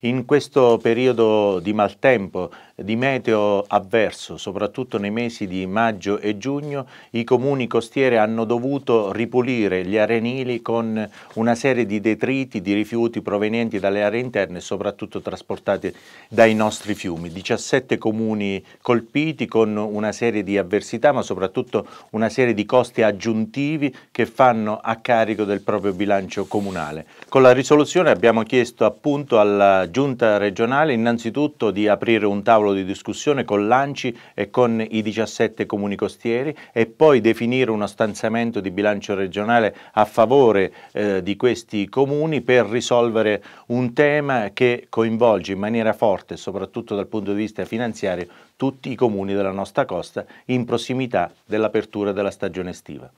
In questo periodo di maltempo, di meteo avverso, soprattutto nei mesi di maggio e giugno, i comuni costieri hanno dovuto ripulire gli arenili con una serie di detriti, di rifiuti provenienti dalle aree interne soprattutto trasportati dai nostri fiumi. 17 comuni colpiti con una serie di avversità, ma soprattutto una serie di costi aggiuntivi che fanno a carico del proprio bilancio comunale. Con la risoluzione abbiamo chiesto appunto alla giunta regionale innanzitutto di aprire un tavolo di discussione con l'ANCI e con i 17 comuni costieri e poi definire uno stanziamento di bilancio regionale a favore eh, di questi comuni per risolvere un tema che coinvolge in maniera forte, soprattutto dal punto di vista finanziario, tutti i comuni della nostra costa in prossimità dell'apertura della stagione estiva.